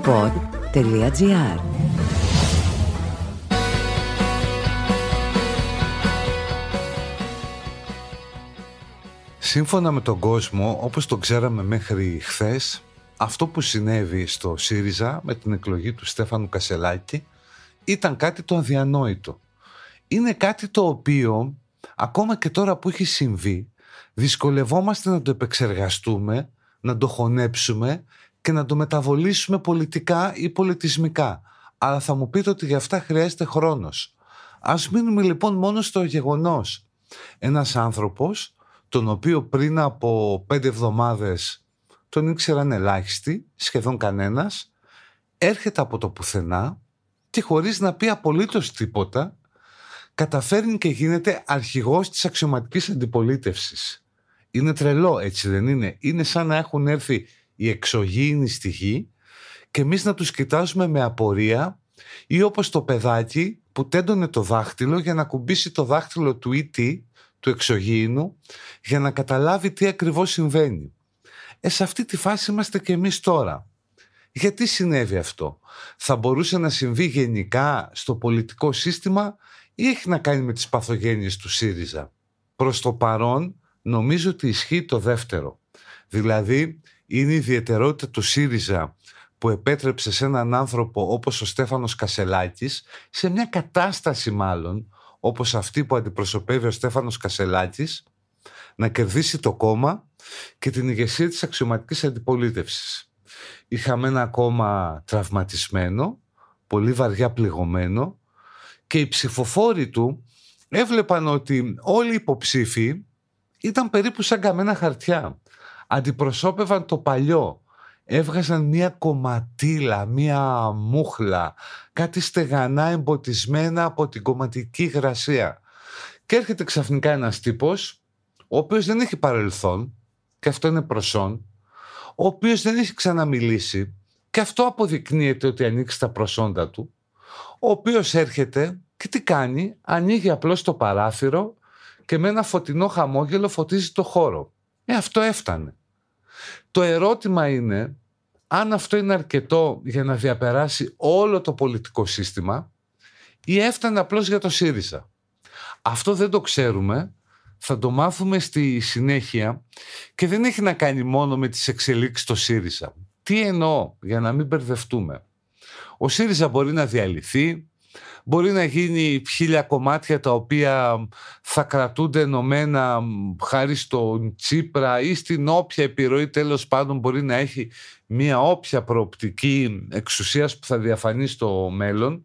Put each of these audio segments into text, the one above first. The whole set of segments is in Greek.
pod.gr Σύμφωνα με τον κόσμο, όπως το ξέραμε μέχρι χθες, αυτό που συνέβη στο ΣΥΡΙΖΑ με την εκλογή του Στέφανου Κασελάκη ήταν κάτι το αδιανόητο. Είναι κάτι το οποίο, ακόμα και τώρα που έχει συμβεί, δυσκολευόμαστε να το επεξεργαστούμε, να το χωνέψουμε και να το μεταβολήσουμε πολιτικά ή πολιτισμικά. Αλλά θα μου πείτε ότι για αυτά χρειάζεται χρόνος. Ας μείνουμε λοιπόν μόνο στο γεγονός. Ένας άνθρωπος, τον οποίο πριν από πέντε εβδομάδες τον ήξεραν ελάχιστοι, σχεδόν κανένας, έρχεται από το πουθενά και χωρίς να πει απολύτως τίποτα, καταφέρνει και γίνεται αρχηγός της αξιωματικής αντιπολίτευσης. Είναι τρελό, έτσι δεν είναι. Είναι σαν να έχουν έρθει η η στη γη, και εμείς να τους κοιτάζουμε με απορία ή όπως το παιδάκι που τέντωνε το δάχτυλο για να κουμπίσει το δάχτυλο του E.T., του εξωγήινου, για να καταλάβει τι ακριβώς συμβαίνει. Ε, αυτή τη φάση είμαστε και εμείς τώρα. Γιατί συνέβη αυτό. Θα μπορούσε να συμβεί γενικά στο πολιτικό σύστημα ή έχει να κάνει με τις παθογένειες του ΣΥΡΙΖΑ. Προς το παρόν νομίζω ότι ισχύει το δεύτερο. Δηλαδή είναι η ιδιαιτερότητα του ΣΥΡΙΖΑ που επέτρεψε σε έναν άνθρωπο όπως ο Στέφανος Κασελάκης, σε μια κατάσταση μάλλον, όπως αυτή που αντιπροσωπεύει ο Στέφανος Κασελάκης, να κερδίσει το κόμμα και την ηγεσία της αξιωματικής αντιπολίτευσης. Είχαμε ένα κόμμα τραυματισμένο, πολύ βαριά πληγωμένο και οι ψηφοφόροι του έβλεπαν ότι όλοι οι υποψήφοι ήταν περίπου σαν καμένα χαρτιά αντιπροσώπευαν το παλιό. Έβγαζαν μία κομματίλα, μία μούχλα, κάτι στεγανά εμποτισμένα από την κομματική γρασία Και έρχεται ξαφνικά ένας τύπος, ο οποίος δεν έχει παρελθόν, και αυτό είναι προσόν, ο οποίος δεν έχει ξαναμιλήσει, και αυτό αποδεικνύεται ότι ανοίξει τα προσόντα του, ο οποίος έρχεται και τι κάνει, ανοίγει απλώς το παράθυρο και με ένα φωτεινό χαμόγελο φωτίζει το χώρο. Ε, αυτό έφτανε. Το ερώτημα είναι αν αυτό είναι αρκετό για να διαπεράσει όλο το πολιτικό σύστημα ή έφτανε απλώς για το ΣΥΡΙΖΑ. Αυτό δεν το ξέρουμε, θα το μάθουμε στη συνέχεια και δεν έχει να κάνει μόνο με τις εξελίξεις στο ΣΥΡΙΖΑ. Τι εννοώ, για να μην μπερδευτούμε. Ο ΣΥΡΙΖΑ μπορεί να διαλυθεί, Μπορεί να γίνει χίλια κομμάτια τα οποία θα κρατούνται ενωμένα χάρη στον Τσίπρα ή στην όποια επιρροή τέλος πάντων μπορεί να έχει μια όποια προοπτική εξουσίας που θα διαφανεί στο μέλλον.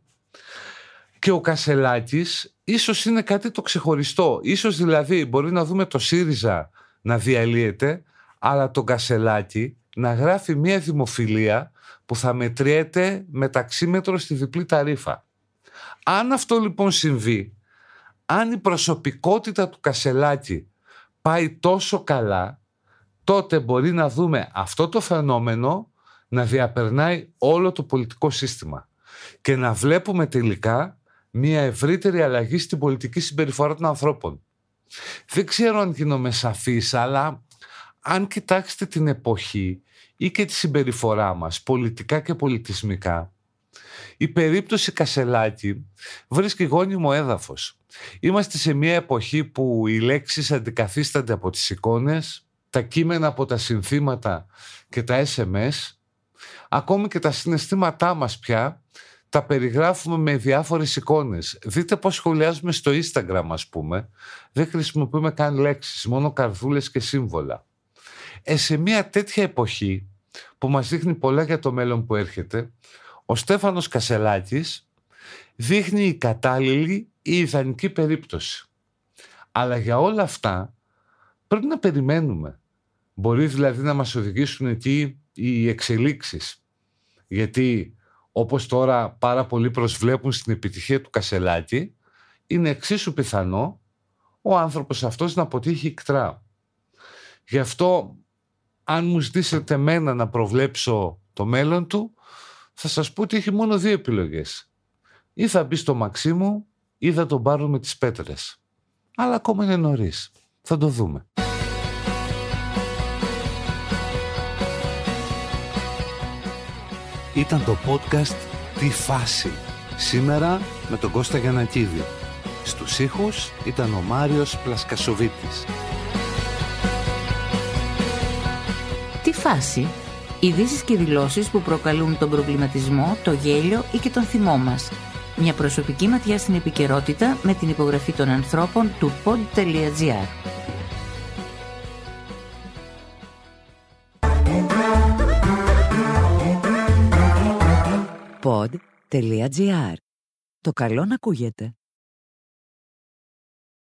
Και ο Κασελάκης ίσως είναι κάτι το ξεχωριστό. Ίσως δηλαδή μπορεί να δούμε το ΣΥΡΙΖΑ να διαλύεται, αλλά το Κασελάκη να γράφει μια δημοφιλία που θα μετριέται μεταξύ ταξίμετρο στη διπλή ταρίφα. Αν αυτό λοιπόν συμβεί, αν η προσωπικότητα του Κασελάκη πάει τόσο καλά, τότε μπορεί να δούμε αυτό το φαινόμενο να διαπερνάει όλο το πολιτικό σύστημα και να βλέπουμε τελικά μια ευρύτερη αλλαγή στην πολιτική συμπεριφορά των ανθρώπων. Δεν ξέρω αν γίνομαι σαφής, αλλά αν κοιτάξετε την εποχή ή και τη συμπεριφορά μας πολιτικά και πολιτισμικά, η περίπτωση Κασελάκη βρίσκει γόνιμο έδαφος. Είμαστε σε μια εποχή που οι λέξεις αντικαθίστανται από τις εικόνες, τα κείμενα από τα συνθήματα και τα SMS, ακόμη και τα συναισθήματά μας πια τα περιγράφουμε με διάφορες εικόνες. Δείτε πώς σχολιάζουμε στο Instagram, ας πούμε. Δεν χρησιμοποιούμε καν λέξεις, μόνο καρδούλες και σύμβολα. Ε, σε μια τέτοια εποχή που μας δείχνει πολλά για το μέλλον που έρχεται, ο Στέφανος Κασελάκης δείχνει η κατάλληλη ή ιδανική περίπτωση. Αλλά για όλα αυτά πρέπει να περιμένουμε. Μπορεί δηλαδή να μας οδηγήσουν εκεί οι εξελίξεις. Γιατί όπως τώρα πάρα πολλοί προσβλέπουν στην επιτυχία του Κασελάκη, είναι εξίσου πιθανό ο άνθρωπος αυτός να αποτύχει κτρα. Γι' αυτό, αν μου ζητήσετε μένα να προβλέψω το μέλλον του, θα σας πω ότι έχει μόνο δύο επιλογές. Ή θα μπει στο Μαξίμου ή θα τον πάρουμε τις πέτρες. Αλλά ακόμα είναι νωρίς. Θα το δούμε. Ήταν το podcast «Τη φάση» σήμερα με τον Κώστα Γιανακίδη. Στους ήχους ήταν ο Μάριος Πλασκασοβίτης. «Τη φάση» Ειδήσεις και δηλώσεις που προκαλούν τον προβληματισμό, το γέλιο ή και τον θυμό μας. Μια προσωπική ματιά στην επικαιρότητα με την υπογραφή των ανθρώπων του pod.gr. Pod.gr. Το καλό να ακούγεται.